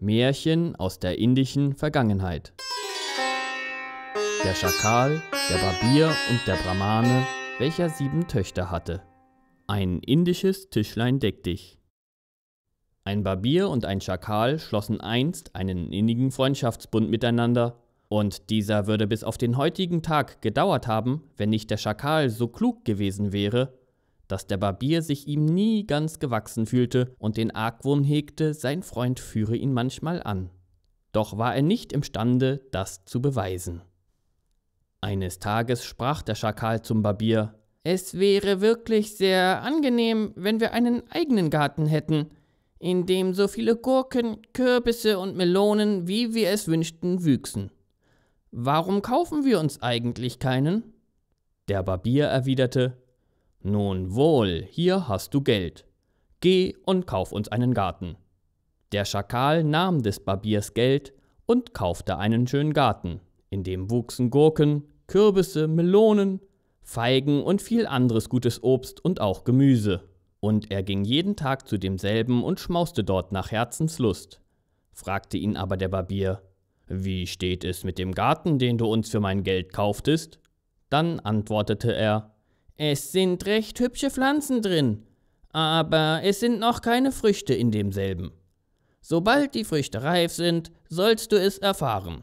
Märchen aus der indischen Vergangenheit. Der Schakal, der Barbier und der Brahmane, welcher sieben Töchter hatte. Ein indisches Tischlein deck dich. Ein Barbier und ein Schakal schlossen einst einen innigen Freundschaftsbund miteinander, und dieser würde bis auf den heutigen Tag gedauert haben, wenn nicht der Schakal so klug gewesen wäre, dass der Barbier sich ihm nie ganz gewachsen fühlte und den Argwohn hegte, sein Freund führe ihn manchmal an. Doch war er nicht imstande, das zu beweisen. Eines Tages sprach der Schakal zum Barbier Es wäre wirklich sehr angenehm, wenn wir einen eigenen Garten hätten, in dem so viele Gurken, Kürbisse und Melonen, wie wir es wünschten, wüchsen. Warum kaufen wir uns eigentlich keinen? Der Barbier erwiderte nun wohl, hier hast du Geld. Geh und kauf uns einen Garten. Der Schakal nahm des Barbiers Geld und kaufte einen schönen Garten, in dem wuchsen Gurken, Kürbisse, Melonen, Feigen und viel anderes gutes Obst und auch Gemüse. Und er ging jeden Tag zu demselben und schmauste dort nach Herzenslust. Fragte ihn aber der Barbier, wie steht es mit dem Garten, den du uns für mein Geld kauftest? Dann antwortete er, es sind recht hübsche Pflanzen drin, aber es sind noch keine Früchte in demselben. Sobald die Früchte reif sind, sollst du es erfahren.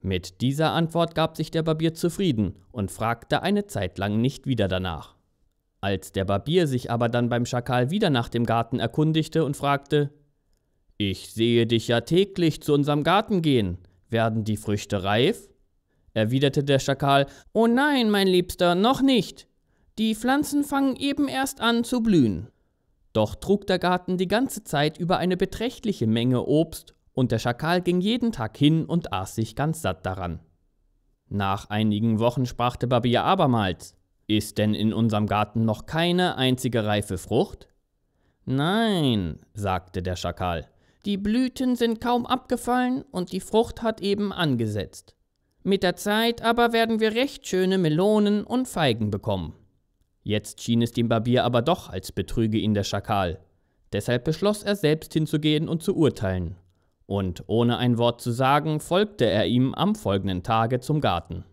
Mit dieser Antwort gab sich der Barbier zufrieden und fragte eine Zeit lang nicht wieder danach. Als der Barbier sich aber dann beim Schakal wieder nach dem Garten erkundigte und fragte, Ich sehe dich ja täglich zu unserem Garten gehen. Werden die Früchte reif? erwiderte der Schakal, Oh nein, mein Liebster, noch nicht. Die Pflanzen fangen eben erst an zu blühen. Doch trug der Garten die ganze Zeit über eine beträchtliche Menge Obst und der Schakal ging jeden Tag hin und aß sich ganz satt daran. Nach einigen Wochen sprach der Barbier abermals: Ist denn in unserem Garten noch keine einzige reife Frucht? Nein, sagte der Schakal. Die Blüten sind kaum abgefallen und die Frucht hat eben angesetzt. Mit der Zeit aber werden wir recht schöne Melonen und Feigen bekommen. Jetzt schien es dem Barbier aber doch, als betrüge ihn der Schakal. Deshalb beschloss er selbst hinzugehen und zu urteilen. Und ohne ein Wort zu sagen, folgte er ihm am folgenden Tage zum Garten.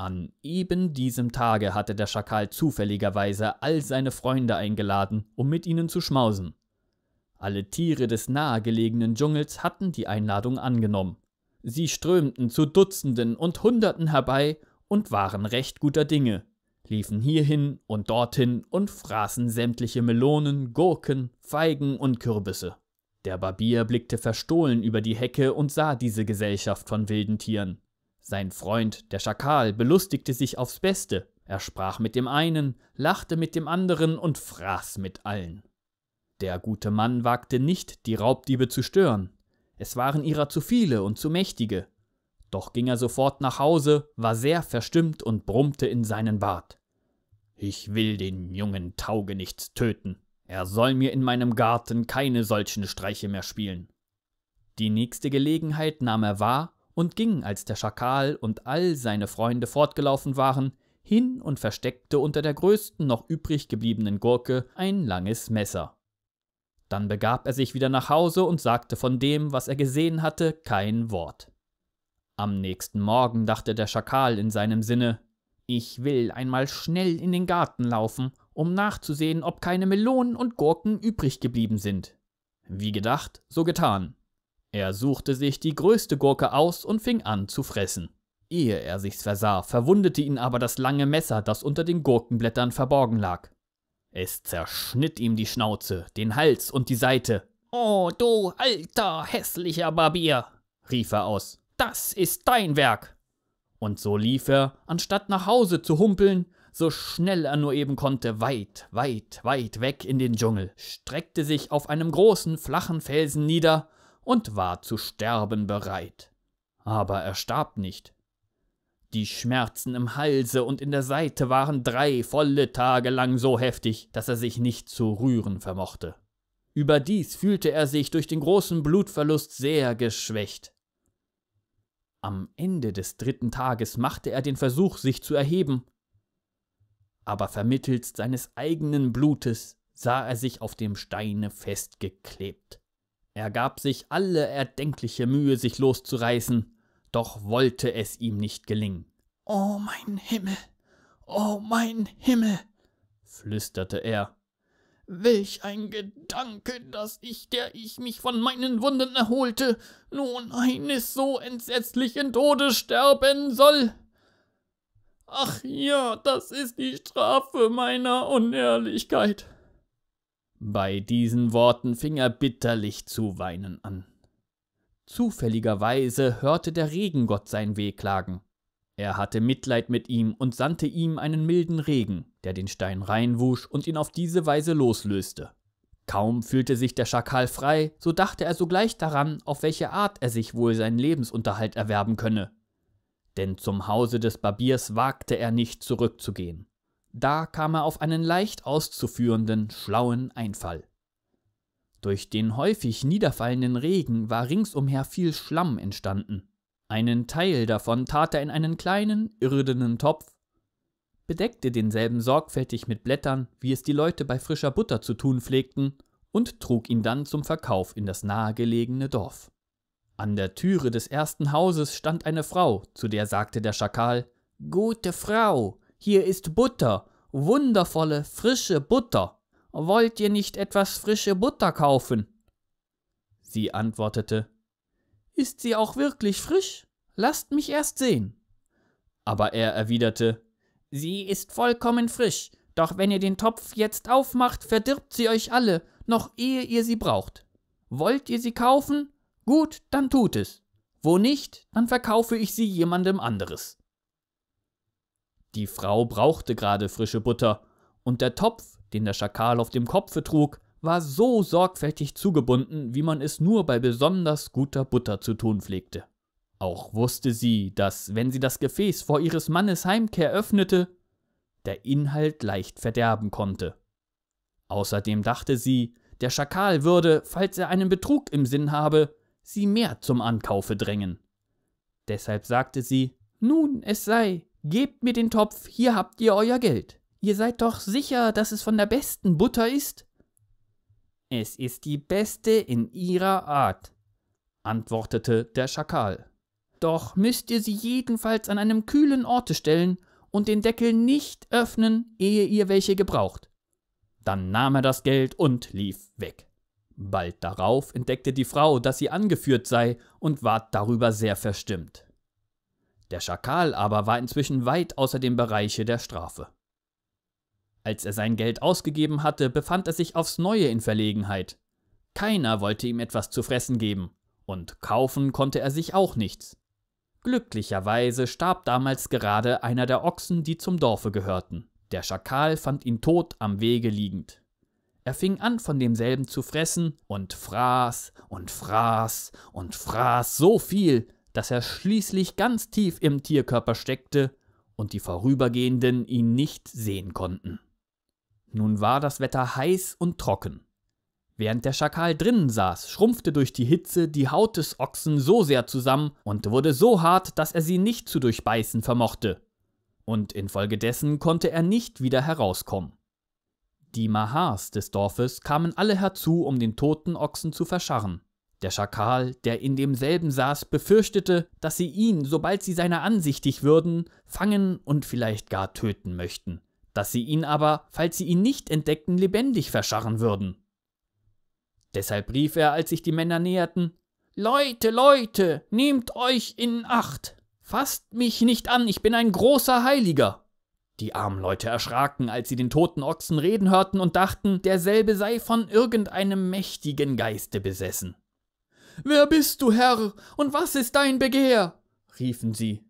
An eben diesem Tage hatte der Schakal zufälligerweise all seine Freunde eingeladen, um mit ihnen zu schmausen. Alle Tiere des nahegelegenen Dschungels hatten die Einladung angenommen. Sie strömten zu Dutzenden und Hunderten herbei und waren recht guter Dinge, liefen hierhin und dorthin und fraßen sämtliche Melonen, Gurken, Feigen und Kürbisse. Der Barbier blickte verstohlen über die Hecke und sah diese Gesellschaft von wilden Tieren. Sein Freund, der Schakal, belustigte sich aufs Beste. Er sprach mit dem einen, lachte mit dem anderen und fraß mit allen. Der gute Mann wagte nicht, die Raubdiebe zu stören. Es waren ihrer zu viele und zu mächtige. Doch ging er sofort nach Hause, war sehr verstimmt und brummte in seinen Bart. Ich will den jungen Taugenichts töten. Er soll mir in meinem Garten keine solchen Streiche mehr spielen. Die nächste Gelegenheit nahm er wahr und ging, als der Schakal und all seine Freunde fortgelaufen waren, hin und versteckte unter der größten noch übrig gebliebenen Gurke ein langes Messer. Dann begab er sich wieder nach Hause und sagte von dem, was er gesehen hatte, kein Wort. Am nächsten Morgen dachte der Schakal in seinem Sinne, ich will einmal schnell in den Garten laufen, um nachzusehen, ob keine Melonen und Gurken übrig geblieben sind. Wie gedacht, so getan. Er suchte sich die größte Gurke aus und fing an zu fressen. Ehe er sich's versah, verwundete ihn aber das lange Messer, das unter den Gurkenblättern verborgen lag. Es zerschnitt ihm die Schnauze, den Hals und die Seite. Oh, du alter, hässlicher Barbier, rief er aus, das ist dein Werk. Und so lief er, anstatt nach Hause zu humpeln, so schnell er nur eben konnte, weit, weit, weit weg in den Dschungel, streckte sich auf einem großen, flachen Felsen nieder und war zu sterben bereit. Aber er starb nicht. Die Schmerzen im Halse und in der Seite waren drei volle Tage lang so heftig, dass er sich nicht zu rühren vermochte. Überdies fühlte er sich durch den großen Blutverlust sehr geschwächt. Am Ende des dritten Tages machte er den Versuch, sich zu erheben, aber vermittelst seines eigenen Blutes sah er sich auf dem Steine festgeklebt. Er gab sich alle erdenkliche Mühe, sich loszureißen, doch wollte es ihm nicht gelingen. Oh mein Himmel, oh mein Himmel, flüsterte er. Welch ein Gedanke, dass ich, der ich mich von meinen Wunden erholte, nun eines so entsetzlichen Todes sterben soll. Ach ja, das ist die Strafe meiner Unehrlichkeit. Bei diesen Worten fing er bitterlich zu weinen an. Zufälligerweise hörte der Regengott sein Wehklagen. Er hatte Mitleid mit ihm und sandte ihm einen milden Regen, der den Stein reinwusch und ihn auf diese Weise loslöste. Kaum fühlte sich der Schakal frei, so dachte er sogleich daran, auf welche Art er sich wohl seinen Lebensunterhalt erwerben könne. Denn zum Hause des Barbiers wagte er nicht zurückzugehen. Da kam er auf einen leicht auszuführenden, schlauen Einfall. Durch den häufig niederfallenden Regen war ringsumher viel Schlamm entstanden. Einen Teil davon tat er in einen kleinen, irdenen Topf, bedeckte denselben sorgfältig mit Blättern, wie es die Leute bei frischer Butter zu tun pflegten, und trug ihn dann zum Verkauf in das nahegelegene Dorf. An der Türe des ersten Hauses stand eine Frau, zu der sagte der Schakal Gute Frau, hier ist Butter, wundervolle, frische Butter. Wollt ihr nicht etwas frische Butter kaufen? Sie antwortete Ist sie auch wirklich frisch? Lasst mich erst sehen. Aber er erwiderte Sie ist vollkommen frisch, doch wenn ihr den Topf jetzt aufmacht, verdirbt sie euch alle, noch ehe ihr sie braucht. Wollt ihr sie kaufen? Gut, dann tut es. Wo nicht, dann verkaufe ich sie jemandem anderes. Die Frau brauchte gerade frische Butter, und der Topf, den der Schakal auf dem Kopfe trug, war so sorgfältig zugebunden, wie man es nur bei besonders guter Butter zu tun pflegte. Auch wusste sie, dass, wenn sie das Gefäß vor ihres Mannes Heimkehr öffnete, der Inhalt leicht verderben konnte. Außerdem dachte sie, der Schakal würde, falls er einen Betrug im Sinn habe, sie mehr zum Ankaufe drängen. Deshalb sagte sie, nun, es sei, Gebt mir den Topf, hier habt ihr euer Geld. Ihr seid doch sicher, dass es von der besten Butter ist? Es ist die beste in ihrer Art, antwortete der Schakal. Doch müsst ihr sie jedenfalls an einem kühlen Orte stellen und den Deckel nicht öffnen, ehe ihr welche gebraucht. Dann nahm er das Geld und lief weg. Bald darauf entdeckte die Frau, dass sie angeführt sei und ward darüber sehr verstimmt. Der Schakal aber war inzwischen weit außer dem Bereiche der Strafe. Als er sein Geld ausgegeben hatte, befand er sich aufs Neue in Verlegenheit. Keiner wollte ihm etwas zu fressen geben, und kaufen konnte er sich auch nichts. Glücklicherweise starb damals gerade einer der Ochsen, die zum Dorfe gehörten. Der Schakal fand ihn tot am Wege liegend. Er fing an, von demselben zu fressen und fraß und fraß und fraß so viel, dass er schließlich ganz tief im Tierkörper steckte und die Vorübergehenden ihn nicht sehen konnten. Nun war das Wetter heiß und trocken. Während der Schakal drinnen saß, schrumpfte durch die Hitze die Haut des Ochsen so sehr zusammen und wurde so hart, dass er sie nicht zu durchbeißen vermochte. Und infolgedessen konnte er nicht wieder herauskommen. Die Mahars des Dorfes kamen alle herzu, um den toten Ochsen zu verscharren. Der Schakal, der in demselben saß, befürchtete, dass sie ihn, sobald sie seiner ansichtig würden, fangen und vielleicht gar töten möchten, dass sie ihn aber, falls sie ihn nicht entdeckten, lebendig verscharren würden. Deshalb rief er, als sich die Männer näherten, Leute, Leute, nehmt euch in Acht! Fasst mich nicht an, ich bin ein großer Heiliger! Die armen Leute erschraken, als sie den toten Ochsen reden hörten und dachten, derselbe sei von irgendeinem mächtigen Geiste besessen. Wer bist du, Herr, und was ist dein Begehr? riefen sie.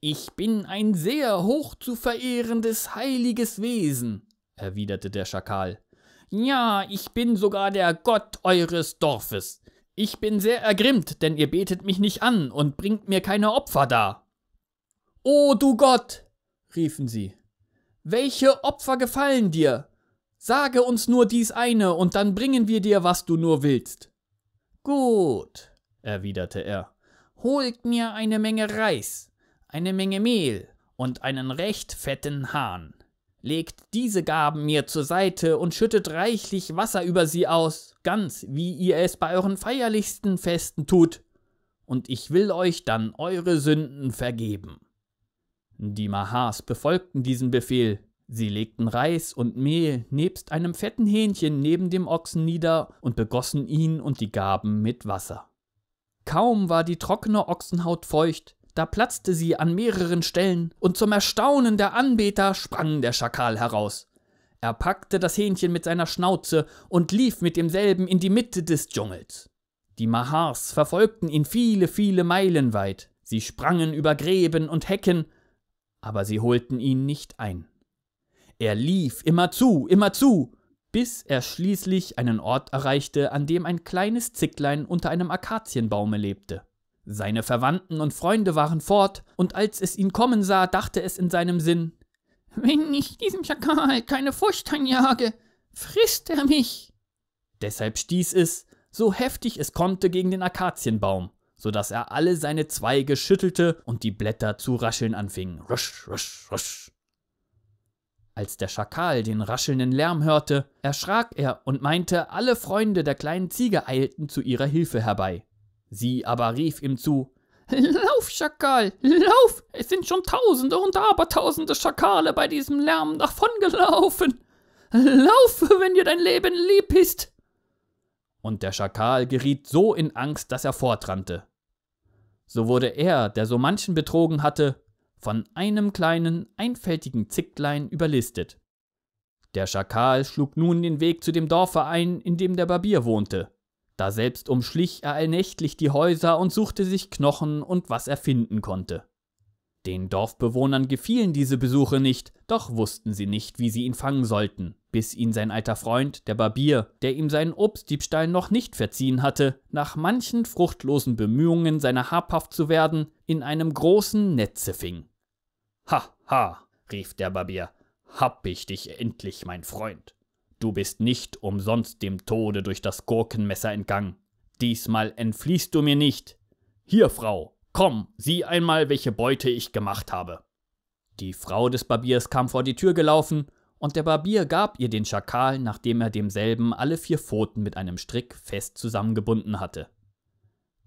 Ich bin ein sehr hoch zu verehrendes heiliges Wesen, erwiderte der Schakal. Ja, ich bin sogar der Gott eures Dorfes. Ich bin sehr ergrimmt, denn ihr betet mich nicht an und bringt mir keine Opfer dar. O du Gott, riefen sie, welche Opfer gefallen dir? Sage uns nur dies eine, und dann bringen wir dir, was du nur willst. Gut, erwiderte er, holt mir eine Menge Reis, eine Menge Mehl und einen recht fetten Hahn. Legt diese Gaben mir zur Seite und schüttet reichlich Wasser über sie aus, ganz wie ihr es bei euren feierlichsten Festen tut, und ich will euch dann eure Sünden vergeben. Die Mahas befolgten diesen Befehl, Sie legten Reis und Mehl nebst einem fetten Hähnchen neben dem Ochsen nieder und begossen ihn und die Gaben mit Wasser. Kaum war die trockene Ochsenhaut feucht, da platzte sie an mehreren Stellen, und zum Erstaunen der Anbeter sprang der Schakal heraus. Er packte das Hähnchen mit seiner Schnauze und lief mit demselben in die Mitte des Dschungels. Die Mahars verfolgten ihn viele, viele Meilen weit. Sie sprangen über Gräben und Hecken, aber sie holten ihn nicht ein. Er lief immer zu, immer zu, bis er schließlich einen Ort erreichte, an dem ein kleines Zicklein unter einem Akazienbaume lebte. Seine Verwandten und Freunde waren fort, und als es ihn kommen sah, dachte es in seinem Sinn Wenn ich diesem Schakal keine Furcht einjage, frisst er mich. Deshalb stieß es, so heftig es konnte, gegen den Akazienbaum, so dass er alle seine Zweige schüttelte und die Blätter zu rascheln anfingen. Rusch, rusch, rusch. Als der Schakal den raschelnden Lärm hörte, erschrak er und meinte, alle Freunde der kleinen Ziege eilten zu ihrer Hilfe herbei. Sie aber rief ihm zu Lauf, Schakal, lauf! Es sind schon tausende und abertausende Schakale bei diesem Lärm davongelaufen. Lauf, wenn dir dein Leben lieb ist! Und der Schakal geriet so in Angst, dass er fortrannte. So wurde er, der so manchen betrogen hatte, von einem kleinen, einfältigen Zicklein überlistet. Der Schakal schlug nun den Weg zu dem Dorfe ein, in dem der Barbier wohnte. Daselbst umschlich er allnächtlich die Häuser und suchte sich Knochen und was er finden konnte. Den Dorfbewohnern gefielen diese Besuche nicht, doch wussten sie nicht, wie sie ihn fangen sollten, bis ihn sein alter Freund, der Barbier, der ihm seinen Obstdiebstahl noch nicht verziehen hatte, nach manchen fruchtlosen Bemühungen seiner habhaft zu werden, in einem großen Netze fing. Ha, ha, rief der Barbier, hab ich dich endlich, mein Freund. Du bist nicht umsonst dem Tode durch das Gurkenmesser entgangen. Diesmal entfliehst du mir nicht. Hier, Frau, komm, sieh einmal, welche Beute ich gemacht habe. Die Frau des Barbiers kam vor die Tür gelaufen, und der Barbier gab ihr den Schakal, nachdem er demselben alle vier Pfoten mit einem Strick fest zusammengebunden hatte.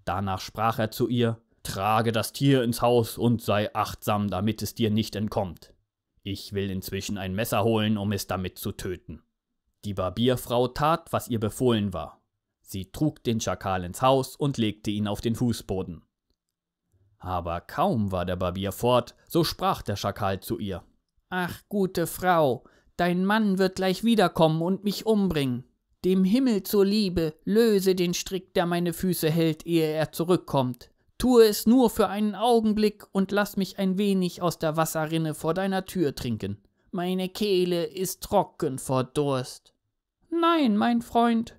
Danach sprach er zu ihr Trage das Tier ins Haus und sei achtsam, damit es dir nicht entkommt. Ich will inzwischen ein Messer holen, um es damit zu töten. Die Barbierfrau tat, was ihr befohlen war. Sie trug den Schakal ins Haus und legte ihn auf den Fußboden. Aber kaum war der Barbier fort, so sprach der Schakal zu ihr. Ach, gute Frau, dein Mann wird gleich wiederkommen und mich umbringen. Dem Himmel zur Liebe, löse den Strick, der meine Füße hält, ehe er zurückkommt. Tue es nur für einen Augenblick und lass mich ein wenig aus der Wasserrinne vor deiner Tür trinken. Meine Kehle ist trocken vor Durst. Nein, mein Freund,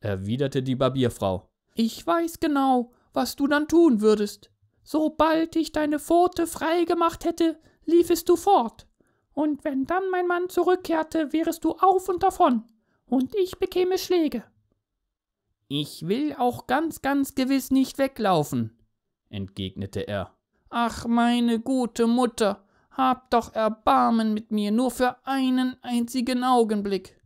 erwiderte die Barbierfrau. Ich weiß genau, was du dann tun würdest. Sobald ich deine Pfote frei gemacht hätte, liefest du fort. Und wenn dann mein Mann zurückkehrte, wärest du auf und davon, und ich bekäme Schläge. Ich will auch ganz, ganz gewiss nicht weglaufen, entgegnete er. Ach, meine gute Mutter, hab doch Erbarmen mit mir, nur für einen einzigen Augenblick.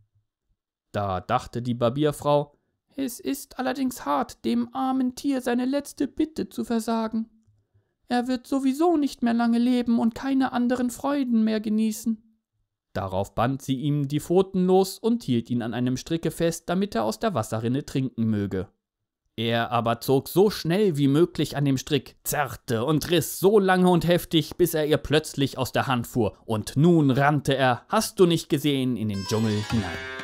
Da dachte die Barbierfrau, es ist allerdings hart, dem armen Tier seine letzte Bitte zu versagen. Er wird sowieso nicht mehr lange leben und keine anderen Freuden mehr genießen. Darauf band sie ihm die Pfoten los und hielt ihn an einem Stricke fest, damit er aus der Wasserrinne trinken möge. Er aber zog so schnell wie möglich an dem Strick, zerrte und riss so lange und heftig, bis er ihr plötzlich aus der Hand fuhr, und nun rannte er, hast du nicht gesehen, in den Dschungel hinein.